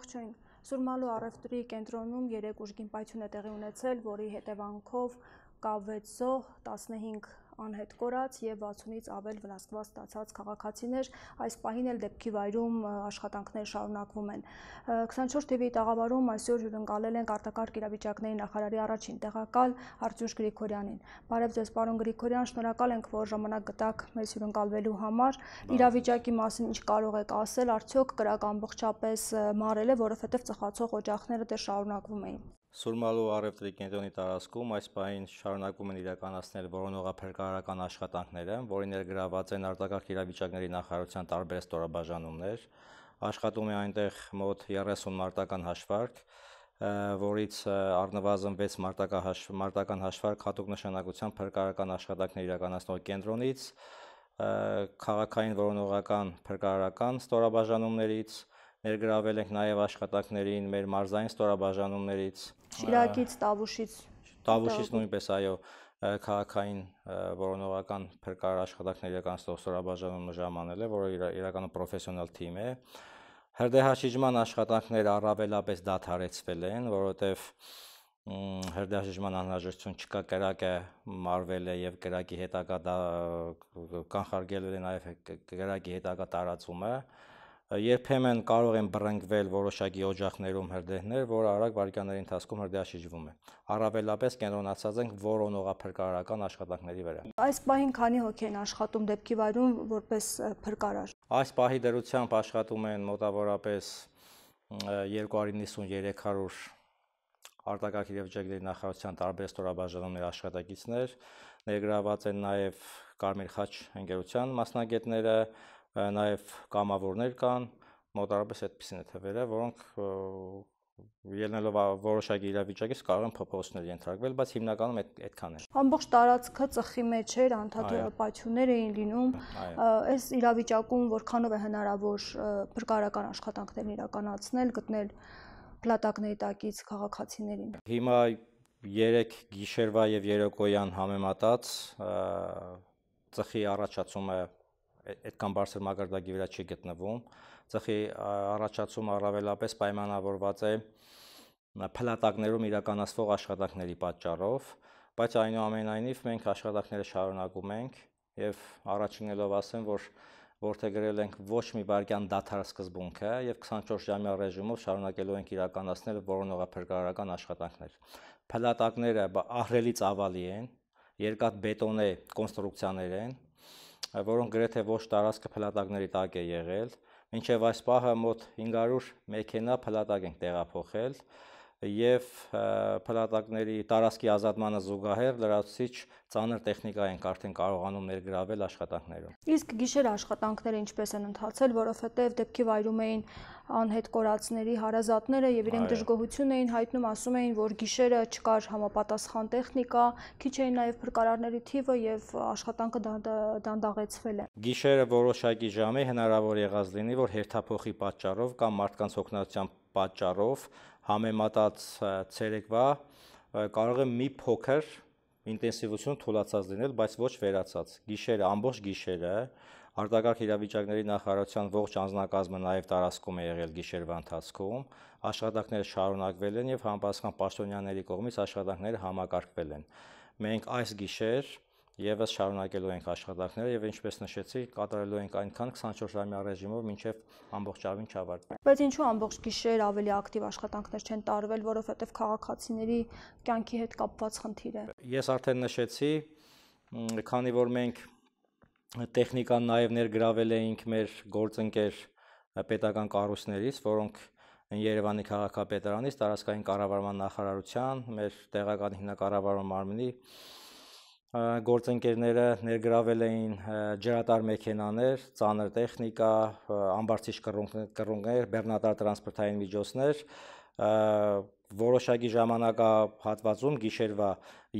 Ողջույն։ Սուրմալու առևտրի կենտրոնում երեք ուժգին պայթյուն է տեղի ունեցել, որի հետևանքով կավեցող 15 անհետ կորած եւ 60-ից ավել վնասված ստացած քաղաքացիներ, այս պահին էլ դեպքի վայրում աշխատանքներ շարունակվում են։ 24 TV-ի տաղավարում այսօր հյուրընկալել ենք արտակարգ իրավիճակների նախարարի առաջին տեղակալ Արտյուշ Գրիգորյանին։ Բարև ձեզ, պարոն Գրիգորյան, շնորհակալ ենք, որ ժամանակ գտաք մեզ հյուրընկալվելու համար։ Իրավիճակի մասին ինչ կարող եք ասել, արդյոք կրակ ամբողջապես մարել է, որովհետև ծխացող օջախները դեռ շարունակվում էին։ Սուրմալու առևտրի կենտրոնի տարածքում այս պահին շարունակվում են իրականացնել որոնողափրկարարական աշխատանքները, որի ներգրաված են արտակարգ իրավիճակների նախարարության տարբեր ստորաբաժանումներ, աշխատում է այնտեղ մոտ 30 մարտական հաշվարկ, որից առնվազն 6 մարտական հաշ, մարտական հաշվարկ հատուկ նշանակության փրկարարական աշխատանքներ իրականացնող կենտրոնից, քաղաքային որոնողական փրկարարական ստորաբաժանումներից, ներգրավել ենք նաև աշխատանքներին մեր մարզային ստորաբաժանումներից։ Շիրակից, Տավուշից։ Տավուշից նույնպես, այո, քաղաքային որոնողական փրկար աշխատանքներ իրականացնող ստորաբաժանումը ժամանել է, որը իրականում պրոֆեսիոնալ թիմ է։ Հրդեհաշիջման աշխատանքներ առավելապես դադարեցվել են, որովհետև հրդեհաշիջման անհրաժեշտություն չկա, կրակը մարվել է եւ կրակի հետագա կանխարգելվել է նաեւ կրակի հետագա տարածումը։ դա, երբեմն կարող են բռնկվել որոշակի օջախներում հրդեհներ, որը արագ վարկաների ընթացքում հրդեհաշիջվում է։ Առավելապես կենտրոնացած ենք որոնողափրկարարական աշխատանքների վրա։ Այս պահին քանի հոգի են աշխատում դեպքի վայրում որպես փրկարար։ Այս պահի դրությամբ աշխատում են մոտավորապես 250-300 արտակարգ իրավիճակների նախարարության տարբեր ստորաբաժանումների աշխատակիցներ, ներգրաված են նաև Կարմիր խաչ ընկերության մասնագետները, նաև կամավորներ կան, մոտարապես այդպիսին է թվերը, որոնք ելնելով որոշակի իրավիճակից կարող են փոփոխություններ ենթարկվել, բայց հիմնականում այդ այդքան է։ Ամբողջ տարածքը ծխի մեջ էր, անդադարապություններ էին լինում։ Այս իրավիճակում որքանով է հնարավոր փրկարարական աշխատանքներն իրականացնել, գտնել պլատակների տակից քաղաքացիներին։ Հիմա 3 գիշերվա եւ երեկոյան համեմատած ծխի առաջացումը այդքան բարձր մակարդակի վրա չի գտնվում։ Ծխի առաջացումը առավելապես պայմանավորված է փլատակներում իրականացվող աշխատանքների պատճառով, բայց այնուամենայնիվ մենք աշխատանքները շարունակում ենք եւ առաջինելով ասեմ, որ որթեգրել ենք ոչ մի վարքյան դաթար սկզբունքը եւ 24 ժամյա ռեժիմով շարունակելու ենք իրականացնել որոնողափրկարարական աշխատանքներ։ Փլատակները ահրելի ծավալի են, երկաթ բետոնե կոնստրուկցիաներ են, որոնք գրեթե ոչ տարածքը փլատակների տակ է եղել։ Մինչև այս պահը մոտ 500 մեքենա փլատակ ենք տեղափոխել եւ փլատակների տարածքի ազատմանը զուգահեռ լրացուցիչ ծանր տեխնիկա ենք արդեն կարողանում ներգրավել աշխատանքներում։ Իսկ գիշեր աշխատանքները ինչպես են ընթացել, որովհետեւ դեպքի վայրում էին անհետ կորածների հարազատները եւ իրենք դժգոհություն էին հայտնում, ասում էին, որ գիշերը չկար համապատասխան տեխնիկա, քիչ էին նաեւ փրկարարների թիվը եւ աշխատանքը դանդաղեցվել է։ Գիշերը որոշակի ժամի հնարավոր եղած լինի, որ հերթափոխի պատճառով կամ մարդկանց օգնության պատճառով համեմատած ցերեկվա կարող է մի փոքր ինտենսիվություն թույլացած լինել, բայց ոչ վերացած։ Գիշերը, ամբողջ գիշերը արտակարգ իրավիճակների նախարարության ողջ անձնակազմը նաև տարածքում է եղել գիշերվա ընթացքում, աշխատանքները շարունակվել են եւ համապատասխան պաշտոնյաների կողմից աշխատանքները համակարգվել են։ Մենք այս գիշեր Եվս շարունակելու ենք աշխատանքները եւ ինչպես նշեցի, կատարելու ենք այնքան 24-ամյա ռեժիմով մինչեւ ամբողջ ավին չավարտ։ Բայց ինչու ամբողջ գիշեր ավելի ակտիվ աշխատանքներ չեն տարվել, որովհետեւ քաղաքացիների կյանքի հետ կապված խնդիր է։ Ես արդեն նշեցի, քանի որ մենք տեխնիկան նաև ներգրավել էինք մեր գործընկեր պետական կառույցներից, որոնք Երևանի քաղաքապետարանից, տարածքային կառավարման նախարարության, մեր տեղական հիմնակառավարման մարմնի գործընկերները ներգրավել էին ջրատար մեքենաներ, ծանր տեխնիկա, ամբարձիչ կռունկներ, բեռնատար տրանսպորտային միջոցներ, որոշակի ժամանակահատվածում գիշերվա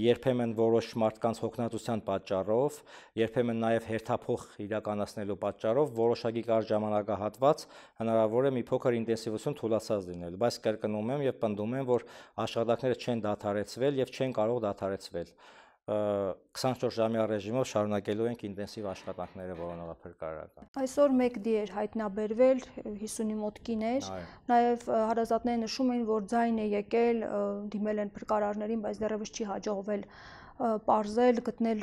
երբեմն որոշ մարդկանց հոգնածության պատճառով, երբեմն նաև հերթափոխ իրականացնելու պատճառով որոշակի կար ժամանակահատված հնարավոր է մի փոքր ինտենսիվություն թույլացած լինել, բայց կրկնում եմ եւ պնդում եմ, որ աշխատանքները չեն դադարեցվել եւ չեն կարող դադարեցվել։ դա 24 ժամյա ռեժիմով շարունակելու ենք ինտենսիվ աշխատանքները որոնողափեր կարարական։ Այսօր 1D էր հայտնաբերվել 50-ի մոտ կիներ, նաև հարազատները նշում էին, որ ձայն է եկել, դիմել են փրկարարներին, բայց դեռևս չի հաջողվել parzել, գտնել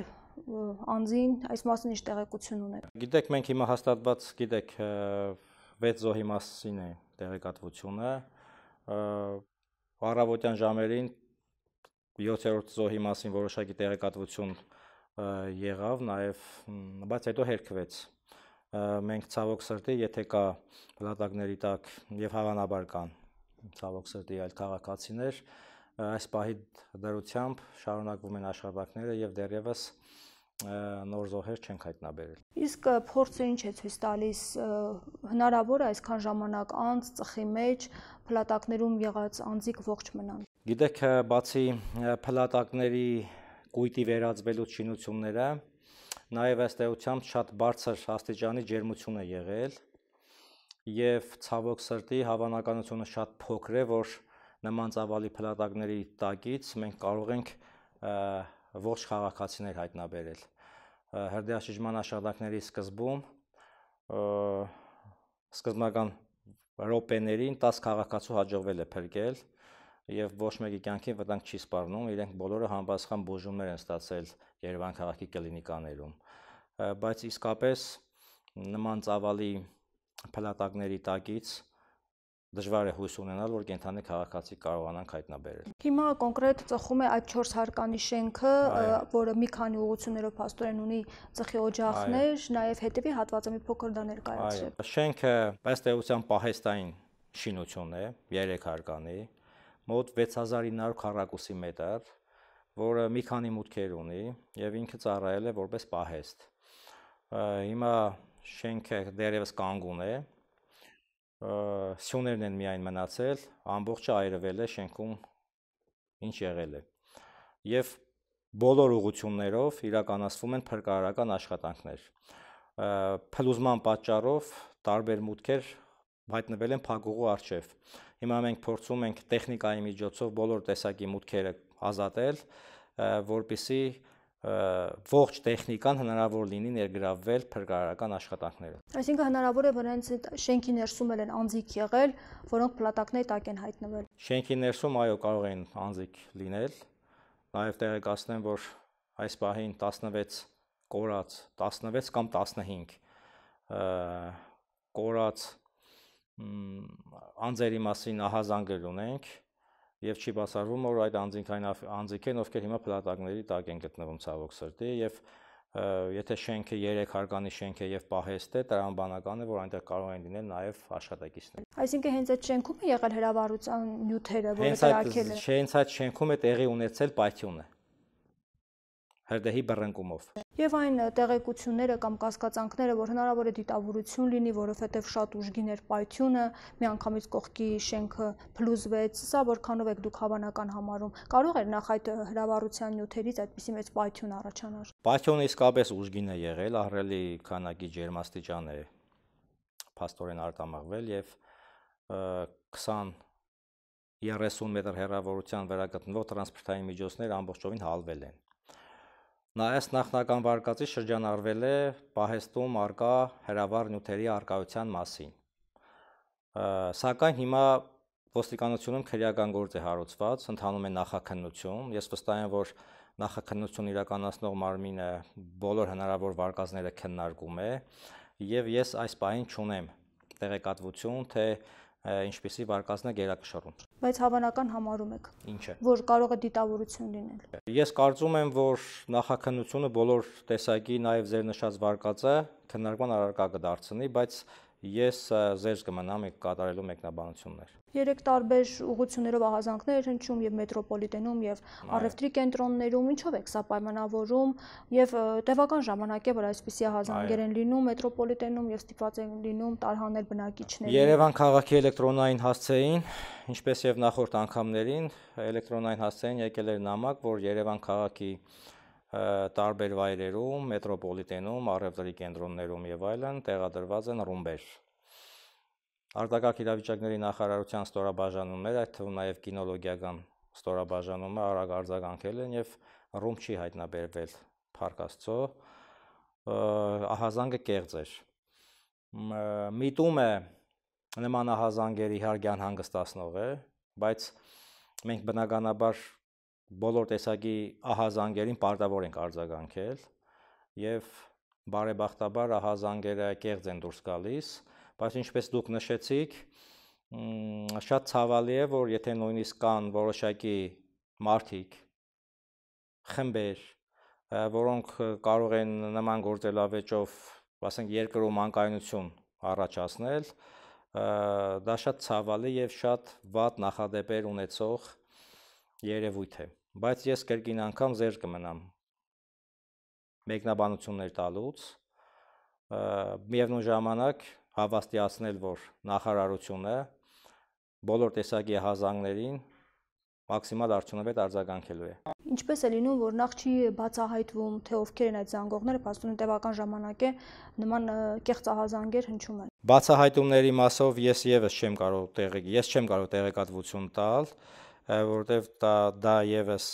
անձին, այս մասին ինչ տեղեկություն ունեք։ Գիտեք, մենք հիմա հաստատված, գիտեք, 6 զոհի մասին է տեղեկատվությունը։ Առավոտյան ժամերին 7-րդ զոհի մասին որոշակի տեղեկատվություն եղավ, նաև բայց հետո հերքվեց։ Մենք ցավոք սրտի, եթե կա լատակների տակ եւ հավանաբար կան ցավոք սրտի այլ քաղաքացիներ, այս պահի դրությամբ շարունակվում են աշխատանքները եւ դեռևս նոր զոհեր չենք հայտնաբերել։ Իսկ փորձը ինչ է ցույց տալիս հնարավոր է այսքան ժամանակ անց ծխի մեջ փլատակներում եղած անձիկ ողջ մնան։ Գիտեք, բացի փլատակների կույտի վերածվելու շինությունները, նաև ըստ էությամբ շատ բարձր աստիճանի ջերմություն է եղել եւ ցավոք սրտի հավանականությունը շատ փոքր է, որ նման ծավալի փլատակների տակից մենք կարող ենք ողջ քաղաքացիներ հայտնաբերել։ Հրդեհաշիջման աշխատանքների սկզբում սկզբնական ռոպեներին 10 քաղաքացու հաջողվել է փրկել եւ ոչ մեկի կյանքի վտանգ չի սպառնում, իրենք բոլորը համապատասխան բուժումներ են ստացել Երևան քաղաքի կլինիկաներում։ Բայց իսկապես նման ծավալի փլատակների տակից դժվար է հույս ունենալ, որ կենթանի քաղաքացի կարողանանք հայտնաբերել։ Հիմա կոնկրետ ծխում է այդ 4 հարկանի շենքը, որը մի քանի ուղություններով փաստորեն ունի ծխի օջախներ, նաև հետևի հատվածը մի փոքր դա ներկայացրել։ Այո, շենքը ըստ էության պահեստային շինություն է, 3 հարկանի, մոտ 6900 քառակուսի մետր, որը մի քանի մուտքեր ունի եւ ինքը ծառայել է որպես պահեստ։ Հիմա շենքը դերևս կանգուն է։ Սյուներն են միայն մնացել, ամբողջը այրվել է շենքում ինչ եղել է։ Եվ բոլոր ուղություններով իրականացվում են փրկարարական աշխատանքներ։ Փլուզման պատճառով տարբեր մուտքեր հայտնվել են փակուղու արչև։ Հիմա մենք փորձում ենք տեխնիկայի միջոցով բոլոր տեսակի մուտքերը ազատել, որպիսի ողջ տեխնիկան հնարավոր լինի ներգրավվել փրկարարական աշխատանքներում։ Այսինքն հնարավոր է որոնց շենքի ներսում են անձիկ եղել, որոնք պլատակների տակ են հայտնվել։ Շենքի ներսում այո կարող են անձիկ լինել։ Նաև տեղեկացնեմ, որ այս պահին 16 կորած, 16 կամ 15 կորած անձերի մասին ահազանգել ունենք եւ չի բացառվում որ այդ անձինքային անձիքեն ովքեր հիմա փլատակների տակ են գտնվում ցավոք սրտի եւ եթե շենքը 3 հարկանի շենք է եւ պահեստ է դրան բանական է որ այնտեղ կարող են լինել նաեւ աշխատակիցներ այսինքն հենց այդ շենքում է եղել հրավառության նյութերը որը դրակել է հենց այդ շենքում է տեղի ունեցել պայթյունը հրդեհի բռնկումով։ Եվ այն տեղեկությունները կամ կասկածանքները, որ հնարավոր է դիտավորություն լինի, որովհետև շատ ուժգին էր պայթյունը, միանգամից կողքի շենքը փլուզվեց, սա որքանով եք դուք հավանական համարում։ Կարող էր նախ այդ հրավառության նյութերից այդպիսի մեծ պայթյուն առաջանար։ Պայթյունը իսկապես ուժգին է եղել, առելի քանակի ջերմաստիճան է փաստորեն արտամղվել եւ 20 30 մետր հեռավորության վրա գտնվող տրանսպորտային միջոցները ամբողջովին հալվել են։ Նայած նախնական վարկածի շրջանառվել է պահեստում արկա հրավառ նյութերի արկայության մասին։ Սակայն հիմա ոստիկանությունում քրեական գործ է հարուցված, ընդանում է նախաքննություն։ Ես վստահ եմ, որ նախաքննություն իրականացնող մարմինը բոլոր հնարավոր վարկածները քննարկում է, եւ ես այս պահին չունեմ տեղեկատվություն, թե ինչպեսի վարկածն է գերակշռում։ Բայց հավանական համարում եք։ Ինչ է։ Որ կարող է դիտավորություն լինել։ Ես կարծում եմ, որ նախաքննությունը բոլոր տեսակի, նաև ձեր նշած վարկածը քննարկման առարկա կդարձնի, բայց ես զերծ կմնամ կատարելու մեկնաբանություններ։ Երեք տարբեր ուղություններով ահազանգներ հնչում եւ մետրոպոլիտենում եւ առևտրի կենտրոններում ինչով է սա պայմանավորում եւ տևական ժամանակ է որ այսպիսի ահազանգեր են լինում մետրոպոլիտենում եւ ստիպված են լինում տարհանել բնակիչներին։ Երևան քաղաքի էլեկտրոնային հասցեին, ինչպես եւ նախորդ անգամներին, էլեկտրոնային հասցեին եկել էր նամակ, որ Երևան քաղաքի տարբեր վայրերում, մետրոպոլիտենում, առևտրի կենտրոններում եւ այլն տեղադրված են ռումբեր։ Արտակարգ իրավիճակների նախարարության ստորաբաժանումներ, այդ թվում նաեւ կինոլոգիական ստորաբաժանումը արագ արձագանքել են եւ ռումբ չի հայտնաբերվել Փարքաստծո ահազանգը կեղծ էր։ Միտում է նման ահազանգեր իհարկե անհանգստացնող է, բայց մենք բնականաբար բոլոր տեսակի ահազանգերին պարտավոր ենք արձագանքել եւ բարեբախտաբար ահազանգերը կեղծ են դուրս գալիս, բայց ինչպես դուք նշեցիք, շատ ցավալի է, որ եթե նույնիսկ կան որոշակի մարտիկ խմբեր, որոնք կարող են նման գործելավեճով, ասենք, երկրում անկայունություն առաջացնել, դա շատ ցավալի եւ շատ վատ նախադեպեր ունեցող երևույթ է, բայց ես կրկին անգամ զեր կմնամ մեկնաբանություններ տալուց միևնույն ժամանակ հավաստիացնել, որ նախարարությունը բոլոր տեսակի հազանգներին մաքսիմալ արդյունավետ արձագանքելու է։ Ինչպես է լինում, որ նախ չի բացահայտվում, թե ովքեր են այդ զանգողները, փաստորեն տևական ժամանակ է նման կեղծ ահազանգեր հնչում են։ Բացահայտումների մասով ես եւս չեմ կարող տեղեկ, ես չեմ կարող տեղեկատվություն տալ, որովհետև դա դա եւս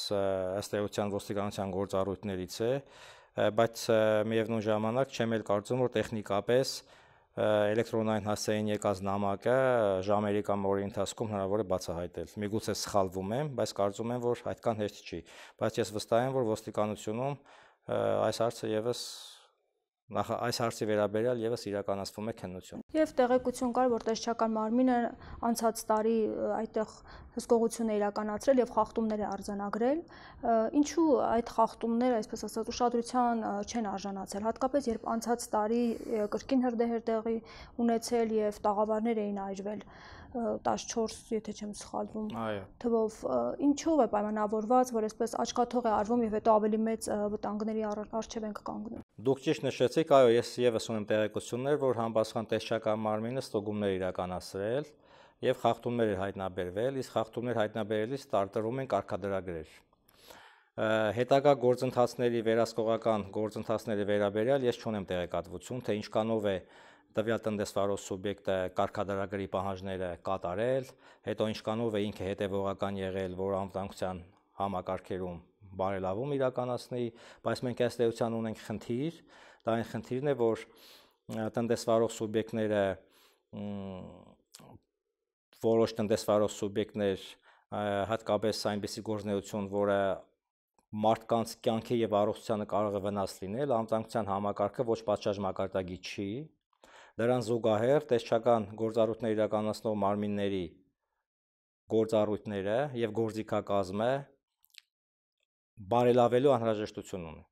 ըստ էության ոստիկանության գործառույթներից է, բայց միևնույն ժամանակ չեմ էլ կարծում, որ տեխնիկապես էլեկտրոնային հասցեին եկած նամակը ժամերի կամ օրի ընթացքում հնարավոր է բացահայտել։ Միգուցե սխալվում եմ, բայց կարծում եմ, որ այդքան հեշտ չի։ Բայց ես վստահ եմ, որ ոստիկանությունում այս հարցը եւս Նախ այս հարցի վերաբերյալ եւս իրականացվում է քննություն։ Եվ տեղեկություն կար, որ տեսչական մարմինը անցած տարի այդտեղ հսկողություն է իրականացրել եւ խախտումներ է արձանագրել։ Ինչու այդ խախտումները, այսպես ասած, ուշադրության չեն արժանացել, հատկապես երբ անցած տարի կրկին հրդեհեր տեղի ունեցել եւ տաղավարներ էին այրվել։ 14, եթե չեմ սխալվում, թվով ինչով է պայմանավորված, որ այսպես աչքաթող է արվում եւ հետո ավելի մեծ վտանգների առջև ենք կանգնում։ Դուք ճիշտ նշեցիք, այո, ես եւս ունեմ տեղեկություններ, որ համապատասխան տեսչական մարմինը ստոգումներ իրականացրել եւ խախտումներ էր հայտնաբերվել, իսկ խախտումներ հայտնաբերելիս ստարտարում են կարգադրագրեր։ Հետագա գործընթացների վերահսկողական գործընթացների վերաբերյալ ես չունեմ տեղեկատվություն, թե ինչքանով է և, տվյալ տնտեսվարող սուբյեկտը կարգադրագրի պահանջները կատարել, հետո ինչքանով է ինքը հետևողական եղել, որ անվտանգության համակարգերում բարելավում իրականացնի, բայց մենք այս դեպքում ունենք խնդիր, դա այն խնդիրն է, որ տնտեսվարող սուբյեկտները որոշ տնտեսվարող սուբյեկտներ հատկապես այնպիսի գործնեություն, որը մարդկանց կյանքի եւ առողջությանը կարող է վնաս լինել, անվտանգության համակարգը ոչ պատշաճ մակարդակի չի, Դրան զուգահեռ տեսչական գործառույթներ իրականացնող մարմինների գործառույթները եւ գործիքակազմը բարելավելու անհրաժեշտություն ունի։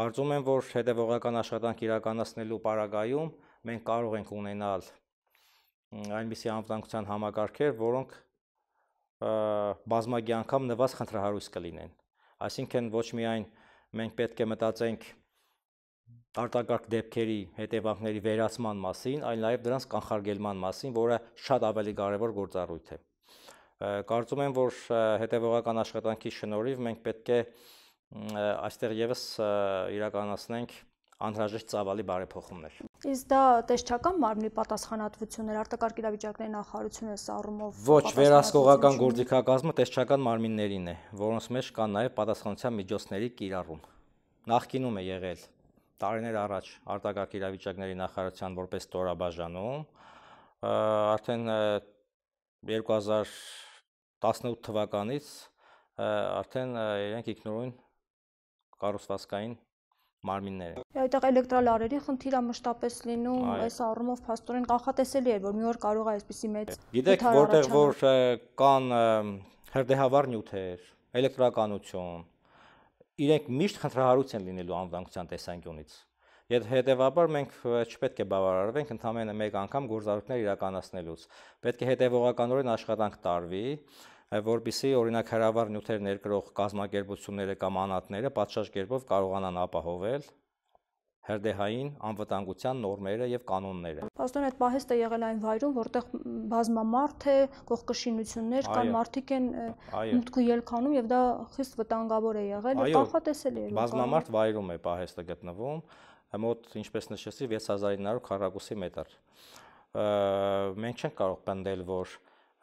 Կարծում եմ, որ հետևողական աշխատանք իրականացնելու պարագայում մենք կարող ենք ունենալ այնպիսի անվտանգության համակարգեր, որոնք բազմագի անգամ նվազ խնդրահարույց կլինեն։ Այսինքն ոչ միայն մենք պետք է մտածենք արտակարգ դեպքերի հետևանքների վերացման մասին, այլ նաև դրանց կանխարգելման մասին, որը շատ ավելի կարևոր գործառույթ է։ Կարծում եմ, որ հետևողական աշխատանքի շնորհիվ մենք պետք է այստեղ եւս իրականացնենք անհրաժեշտ ծավալի բարեփոխումներ։ Իսկ դա տեսչական մարմնի պատասխանատվությունն է արտակարգ իրավիճակների նախարարությունը սառումով։ Ոչ, վերահսկողական գործիքակազմը տեսչական մարմիններին է, որոնց մեջ կան նաև պատասխանության միջոցների կիրառում։ Նախկինում է եղել տարիներ առաջ արտակարգ իրավիճակների նախարարության որպես ստորաբաժանում արդեն 2018 թվականից արդեն իրենք ինքնուրույն կառուցվածքային մարմինները։ Այդտեղ էլեկտրալարերի խնդիրը մշտապես լինում, այս առումով փաստորեն կանխատեսելի է, որ մի օր կարող է այսպիսի մեծ Գիտեք, որտեղ որ կան հրդեհավար նյութեր, էլեկտրականություն, իրենք միշտ խնդրահարույց են լինելու անվտանգության տեսանկյունից։ Եվ հետևաբար մենք չպետք է բավարարվենք ընդամենը մեկ անգամ գործառույթներ իրականացնելուց։ Պետք է հետևողականորեն աշխատանք տարվի, որբիսի օրինակ հրավառ նյութեր ներկրող կազմակերպությունները կամ անատները պատշաճ կերպով կարողանան ապահովել հրդեհային անվտանգության նորմերը եւ կանոնները։ Պաստորեն այդ պահեստը եղել այն վայրում, որտեղ բազմամարդ է, կողքաշինություններ կան, մարդիկ են մտքու ելքանում եւ դա խիստ վտանգավոր է եղել եւ կանխատեսելի է։ Բազմամարդ վայրում է պահեստը գտնվում, մոտ ինչպես նշեցի 6900 քառակուսի մետր։ Մենք չենք կարող պնդել, որ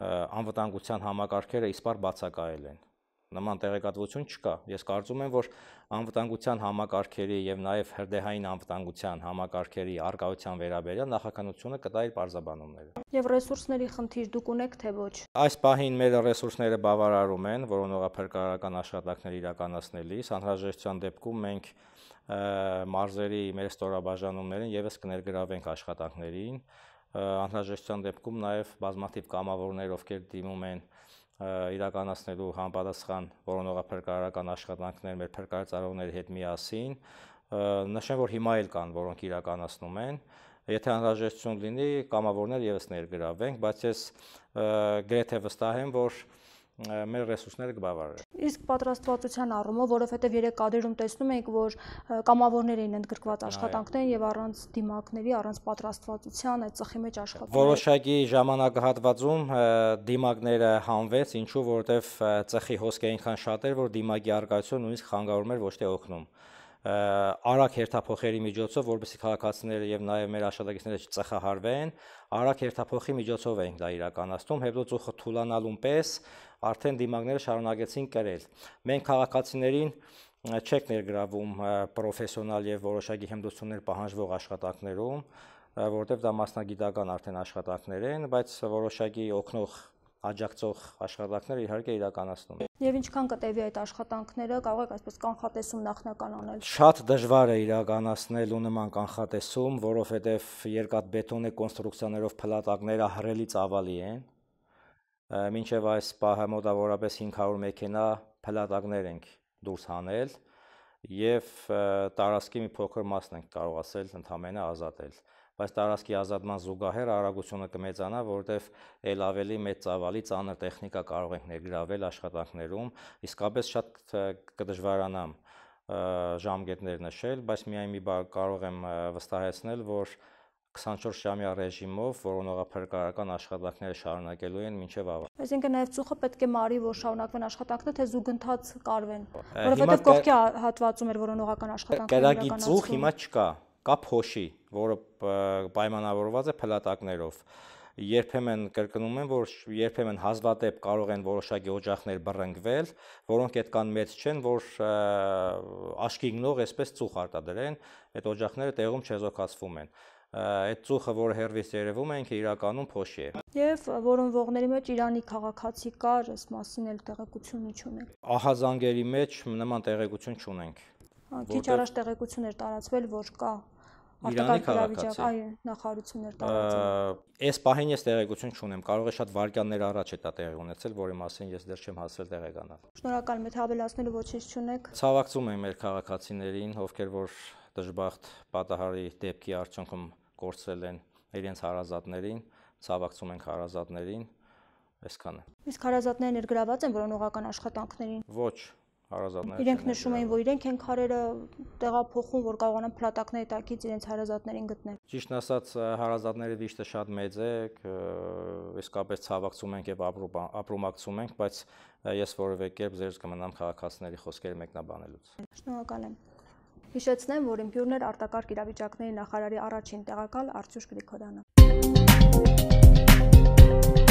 անվտանգության համակարգերը իսպար բացակայել են նման տեղեկատվություն չկա։ Ես կարծում եմ, որ անվտանգության համակարգերի եւ նաեւ հրդեհային անվտանգության համակարգերի արկայության վերաբերյալ նախաքանությունը կտա իր բարձաբանումները։ Եվ ռեսուրսների խնդիր դուք ունեք թե ոչ։ Այս պահին մեր ռեսուրսները բավարարում են որոնողափրկարարական աշխատանքներ իրականացնելիս, անհրաժեշտության դեպքում մենք մարզերի մեր ստորաբաժանումներին եւս կներգրավենք աշխատանքներին անհրաժեշտության դեպքում նաև բազմաթիվ կամավորներ, ովքեր դիմում են իրականացնելու համապատասխան որոնողափրկարարական աշխատանքներ մեր փրկարարողների հետ միասին նշեմ որ հիմա էլ կան որոնք իրականացնում են եթե անհրաժեշտություն լինի կամավորներ եւս ներգրավենք բայց ես գրեթե վստահ եմ որ և, մեր ռեսուրսները կբավարարեն։ Իսկ պատրաստվածության առումով, որովհետև երեք կադրերում տեսնում ենք, որ կամավորներ էին ընդգրկված աշխատանքներ եւ առանց դիմակների, առանց պատրաստվածության այդ ծխի մեջ աշխատանքները։ Որոշակի ժամանակահատվածում դիմակները հանվեց, ինչու որովհետև ծխի հոսքը այնքան շատ էր, որ դիմակի արկայությունը նույնիսկ խանգարում էր ոչ թե օգնում արագ հերթափոխերի միջոցով, որովհետեւ քաղաքացիները եւ նաեւ մեր աշխատակիցները չծխահարվեն, արագ հերթափոխի միջոցով ենք դա իրականացնում, հետո ծուխը թուլանալուն պես արդեն դիմակները շարունակեցին կրել։ Մենք քաղաքացիներին չեք ներգրավում պրոֆեսիոնալ եւ որոշակի հմտություններ պահանջվող աշխատանքներում, որովհետեւ դա մասնագիտական արդեն աշխատանքներ են, բայց որոշակի օգնող աջակցող աշխատանքները իհարկե իրականացնում են։ Եվ ինչքան կտևի այդ աշխատանքները, կարող եք այսպես կանխատեսում նախնական անել։ Շատ դժվար է իրականացնել ու նման կանխատեսում, որովհետև երկաթ բետոնե կոնստրուկցիաներով փլատակները հրելի ծավալի են։ Մինչև այս պահը մոտավորապես 500 մեքենա փլատակներ ենք դուրս հանել եւ տարածքի մի փոքր մասն ենք կարող ասել ընդհանրապես ազատել բայց տարածքի ազատման զուգահեռ արագությունը կմեծանա, որտեղ այլ ավելի մեծ ծավալի ծանր տեխնիկա կարող ենք ներգրավել աշխատանքներում, իսկապես շատ կդժվարանա ժամկետներ նշել, բայց միայն մի բան կարող եմ վստահեցնել, որ 24 ժամյա ռեժիմով որոնողափրկարական աշխատանքները շարունակելու են մինչև ավա։ Այսինքն նաև ծուխը պետք է մարի, որ շարունակվեն աշխատանքները, թե զուգընթաց կարվեն, որովհետև կողքի հատվածում էր որոնողական աշխատանքները իրականացվում։ Կերակի ծուխ հիմա չկա կա փոշի, որը պայմանավորված է փլատակներով։ Երբեմն կրկնում են, որ երբեմն հազվադեպ կարող են որոշակի օջախներ բռնկվել, որոնք այդքան մեծ չեն, որ աշկի գնող էսպես ծուխ արտադրեն, այդ օջախները տեղում չեզոքացվում են այդ ծուխը, որը հերվից երևում է, ինքը իրականում փոշի է։ Եվ որոնվողների մեջ Իրանի քաղաքացի կար, այս մասին էլ տեղեկություն չունենք։ Ահազանգերի մեջ նման տեղեկություն չունենք։ Քիչ առաջ տեղեկություն էր տարածվել, որ կա Իրանի քաղաքացի։ Այո, նախարություններ տարածում։ Այս պահին ես տեղեկություն չունեմ, կարող է շատ վարկաններ առաջ է դա տեղի ունեցել, որի մասին ես դեռ չեմ հասել տեղեկանալ։ Շնորհակալ եմ, թե ավելացնելու ոչինչ չունեք։ Ցավակցում եմ մեր քաղաքացիներին, ովքեր որ դժբախտ պատահարի դեպքի արդյունքում կորցրել են իրենց հարազատներին, ցավակցում ենք հարազատներին, այսքանը։ Իսկ հարազատները ներգրաված են որոնողական աշխատանքներին։ Ոչ, հարազատները։ Իրենք նշում էին, որ իրենք են քարերը տեղափոխում, որ կարողանան փլատակների տակից իրենց հարազատներին գտնել։ Ճիշտ ասած, հարազատների վիշտը շատ մեծ է, իսկապես ցավակցում ենք եւ ապրումակցում ենք, բայց ես որևէ կերպ ձեզ կմնամ քաղաքացիների խոսքերը մեկնաբանելուց։ Շնորհակալ եմ։ Հիշեցնեմ, որ Իմպյուրներ արտակարգ իրավիճակների նախարարի առաջին տեղակալ Արտյուշ Գրիգորյանը։ Thank you